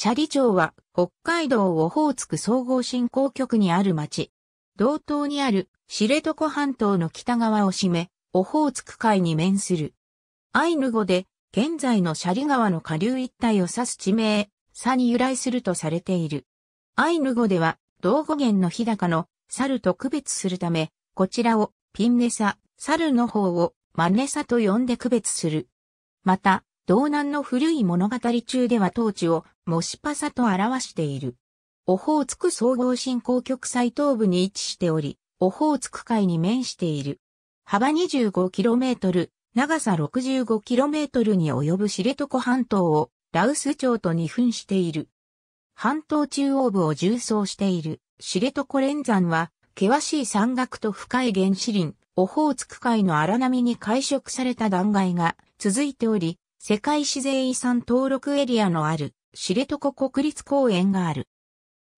斜里町は北海道オホーツク総合振興局にある町。道東にある知床半島の北側を占め、オホーツク海に面する。アイヌ語で、現在の斜里川の下流一帯を指す地名、サに由来するとされている。アイヌ語では、道語源の日高の猿と区別するため、こちらをピンネサ、猿の方をマネサと呼んで区別する。また、道南の古い物語中では当地をモシパサと表している。オホーツク総合振興局最東部に位置しており、オホーツク海に面している。幅 25km、長さ 65km に及ぶ知床半島を羅臼町と二分している。半島中央部を縦走している知床連山は、険しい山岳と深い原始林、オホーツク海の荒波に解食された断崖が続いており、世界自然遺産登録エリアのある知床国立公園がある。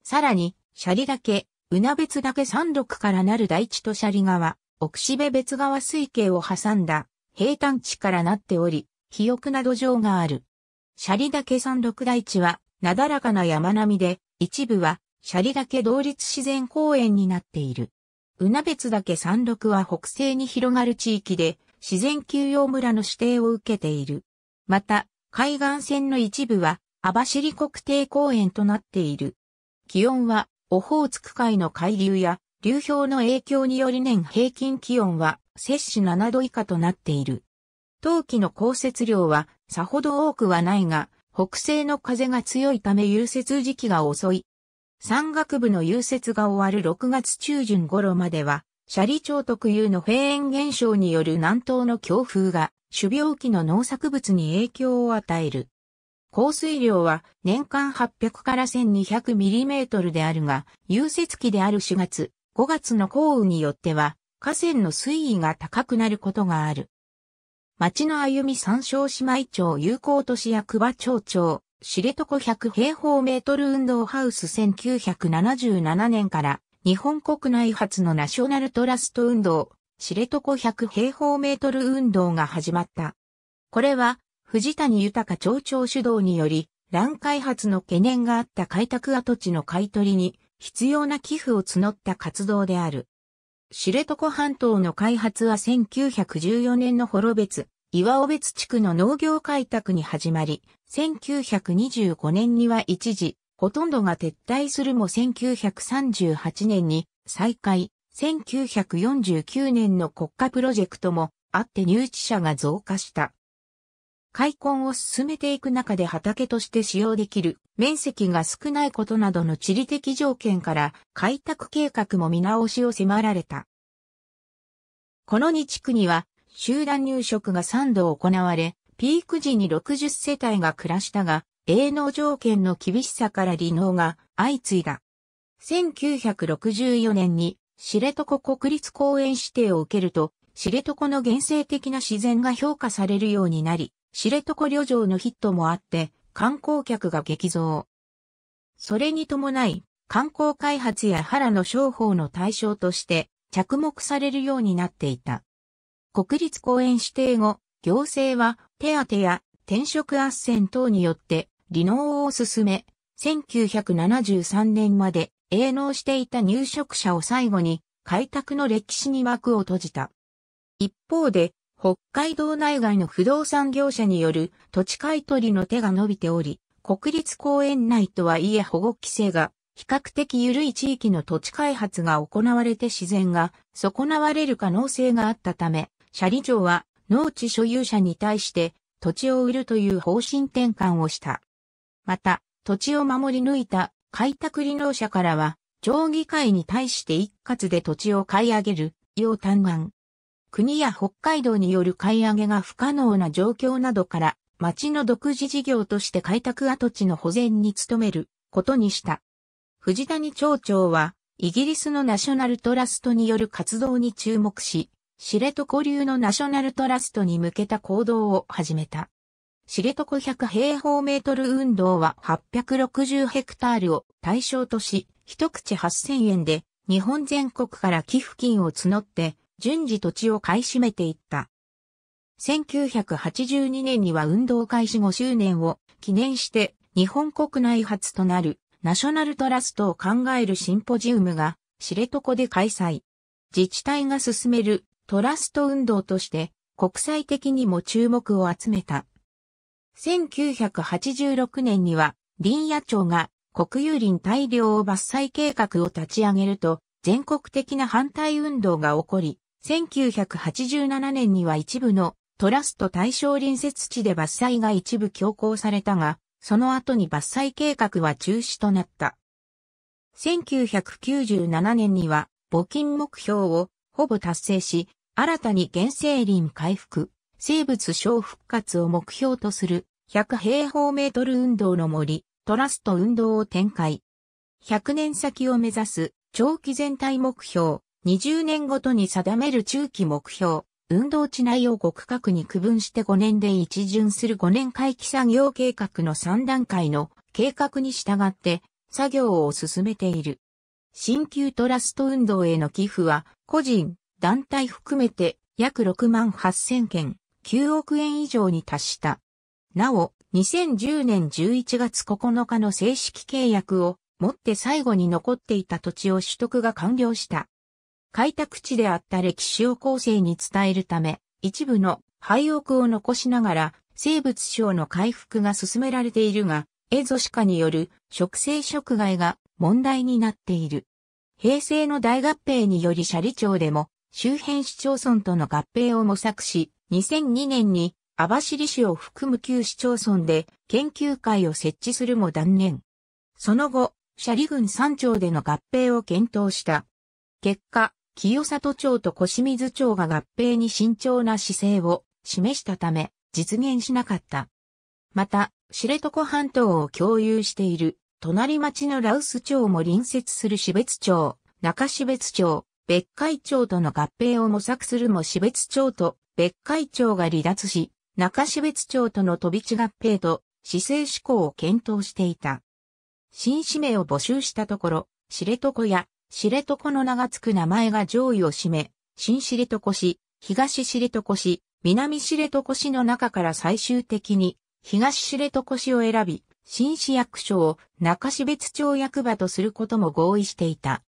さらに、シャリ岳、宇名別岳山麓からなる大地とシャリ川、奥べ別川水系を挟んだ平坦地からなっており、肥沃な土壌がある。シャリ岳山麓大地は、なだらかな山並みで、一部は、シャリ岳同立自然公園になっている。宇名別岳山麓は北西に広がる地域で、自然休養村の指定を受けている。また、海岸線の一部は、網走国定公園となっている。気温は、オホーツク海の海流や、流氷の影響により年平均気温は、摂氏7度以下となっている。冬季の降雪量は、さほど多くはないが、北西の風が強いため融雪時期が遅い。山岳部の融雪が終わる6月中旬頃までは、シャリ町特有のフェーン現象による南東の強風が種苗期の農作物に影響を与える。降水量は年間800から1200ミリメートルであるが、融雪期である4月、5月の降雨によっては、河川の水位が高くなることがある。町の歩み三椒姉妹町友好都市役場町長、知床100平方メートル運動ハウス1977年から日本国内初のナショナルトラスト運動、知床100平方メートル運動が始まった。これは、藤谷豊町長主導により、乱開発の懸念があった開拓跡地の買取に必要な寄付を募った活動である。知床半島の開発は1914年の幌別、岩尾別地区の農業開拓に始まり、1925年には一時、ほとんどが撤退するも1938年に再開、1949年の国家プロジェクトもあって入地者が増加した。開墾を進めていく中で畑として使用できる面積が少ないことなどの地理的条件から開拓計画も見直しを迫られた。この2地区には集団入植が3度行われ、ピーク時に60世帯が暮らしたが、営農条件の厳しさから離農が相次いだ。1964年に知床国立公園指定を受けると、知床の原生的な自然が評価されるようになり、知床旅情のヒットもあって、観光客が激増。それに伴い、観光開発や原の商法の対象として着目されるようになっていた。国立公園指定後、行政は手当や転職斡旋等によって、離農を進め、1973年まで営農していた入植者を最後に、開拓の歴史に幕を閉じた。一方で、北海道内外の不動産業者による土地買取の手が伸びており、国立公園内とはいえ保護規制が比較的緩い地域の土地開発が行われて自然が損なわれる可能性があったため、斜里町は農地所有者に対して土地を売るという方針転換をした。また、土地を守り抜いた開拓林農者からは、町議会に対して一括で土地を買い上げる、要嘆願。国や北海道による買い上げが不可能な状況などから、町の独自事業として開拓跡地の保全に努めることにした。藤谷町長は、イギリスのナショナルトラストによる活動に注目し、知床流のナショナルトラストに向けた行動を始めた。知床100平方メートル運動は860ヘクタールを対象とし、一口8000円で日本全国から寄付金を募って順次土地を買い占めていった。1982年には運動開始5周年を記念して日本国内初となるナショナルトラストを考えるシンポジウムが知床で開催。自治体が進めるトラスト運動として国際的にも注目を集めた。1986年には林野町が国有林大量を伐採計画を立ち上げると全国的な反対運動が起こり、1987年には一部のトラスト対象隣接地で伐採が一部強行されたが、その後に伐採計画は中止となった。1997年には募金目標をほぼ達成し、新たに原生林回復、生物小復活を目標とする100平方メートル運動の森、トラスト運動を展開。100年先を目指す長期全体目標、20年ごとに定める中期目標、運動地内を5区画に区分して5年で一巡する5年回帰作業計画の3段階の計画に従って作業を進めている。新旧トラスト運動への寄付は個人、団体含めて約6万8000件、9億円以上に達した。なお、2010年11月9日の正式契約をもって最後に残っていた土地を取得が完了した。開拓地であった歴史を後世に伝えるため、一部の廃屋を残しながら生物省の回復が進められているが、エゾシカによる植生食害が問題になっている。平成の大合併により斜里町でも周辺市町村との合併を模索し、2002年に網走市を含む旧市町村で研究会を設置するも断念。その後、斜里郡山町での合併を検討した。結果、清里町と小清水町が合併に慎重な姿勢を示したため、実現しなかった。また、知床半島を共有している、隣町の羅臼町も隣接する標津町、中標津町、別海町との合併を模索するも死別町と別海町が離脱し、中死別町との飛び地合併と市政志向を検討していた。新氏名を募集したところ、知床や知床の名が付く名前が上位を占め、新知床市、東知床市、南知床市の中から最終的に東知床市を選び、新市役所を中標津町役場とすることも合意していた。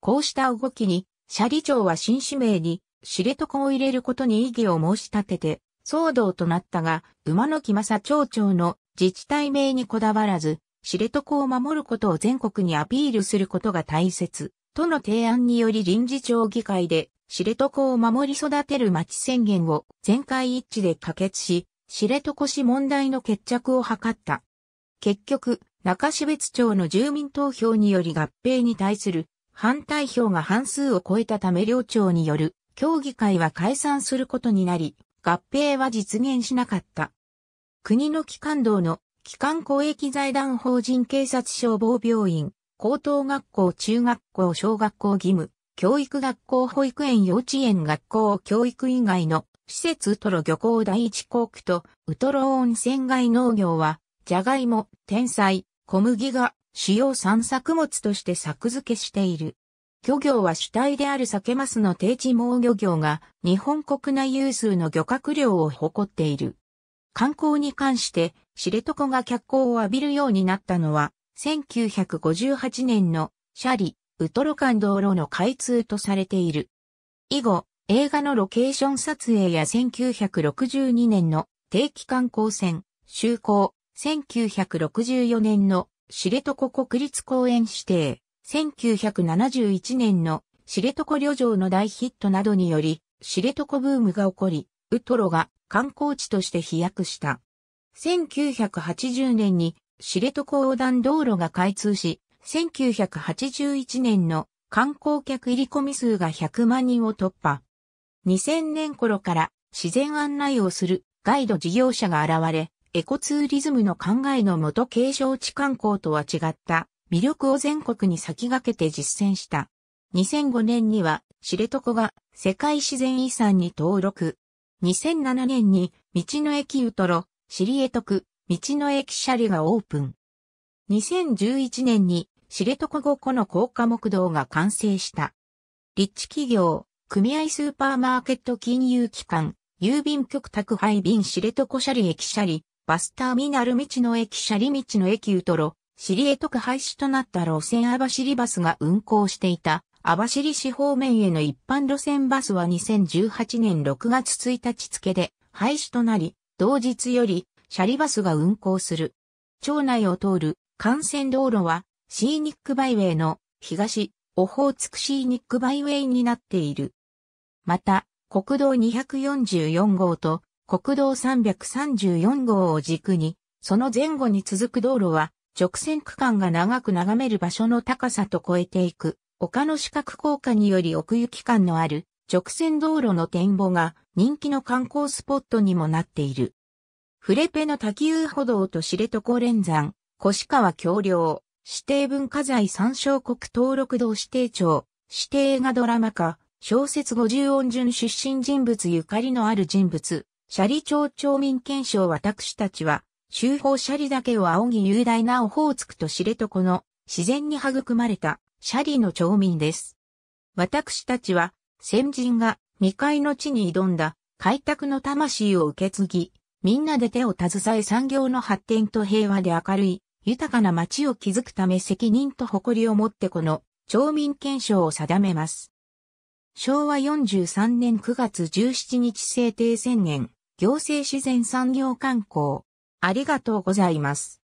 こうした動きに、斜里町は新指名に、知床を入れることに異議を申し立てて、騒動となったが、馬の木正町長の自治体名にこだわらず、知床を守ることを全国にアピールすることが大切、との提案により臨時町議会で、知床を守り育てる町宣言を全会一致で可決し、知床市問題の決着を図った。結局、中標津町の住民投票により合併に対する反対票が半数を超えたため両庁による協議会は解散することになり、合併は実現しなかった。国の機関道の機関公益財団法人警察消防病院、高等学校中学校小学校義務、教育学校保育園幼稚園学校教育以外の施設ウトロ漁港第一航区とウトロ温泉街農業は、ジャガイモ、天才、小麦が主要産作物として作付けしている。漁業は主体である酒マの低地猛漁業が日本国内有数の漁獲量を誇っている。観光に関して知床が脚光を浴びるようになったのは1958年のシャリ、ウトロ間道路の開通とされている。以後、映画のロケーション撮影や1962年の定期観光船、就航、1964年の知床国立公園指定、1971年の知床旅情の大ヒットなどにより、知床ブームが起こり、ウトロが観光地として飛躍した。1980年に知床横断道路が開通し、1981年の観光客入り込み数が100万人を突破。2000年頃から自然案内をするガイド事業者が現れ、エコツーリズムの考えの元継承地観光とは違った魅力を全国に先駆けて実践した。2005年には知床が世界自然遺産に登録。2007年に道の駅ウトロ、知得徳、道の駅シャリがオープン。2011年に知床5個の高架木道が完成した。立地企業、組合スーパーマーケット金融機関、郵便局宅配便知床シャリ駅シャリ、バスターミナル道の駅シャリ道の駅ウトロ、シリエトク廃止となった路線網走バスが運行していた、網走市方面への一般路線バスは2018年6月1日付で廃止となり、同日よりシャリバスが運行する。町内を通る幹線道路はシーニックバイウェイの東、オホーツクシーニックバイウェイになっている。また、国道244号と国道334号を軸に、その前後に続く道路は、直線区間が長く眺める場所の高さと超えていく、丘の四角効果により奥行き感のある直線道路の展望が人気の観光スポットにもなっている。フレペの滝遊歩道と知床連山、越川橋梁、指定文化財参照国登録堂指定庁、指定映画ドラマ化、小説五十音順出身人物ゆかりのある人物、シャリ町町民憲章私たちは、修法シャリだけを仰ぎ雄大なオホーツクと知床の自然に育まれたシャリの町民です。私たちは、先人が未開の地に挑んだ開拓の魂を受け継ぎ、みんなで手を携え産業の発展と平和で明るい、豊かな町を築くため責任と誇りを持ってこの町民憲章を定めます。昭和43年9月17日制定宣言。行政自然産業観光。ありがとうございます。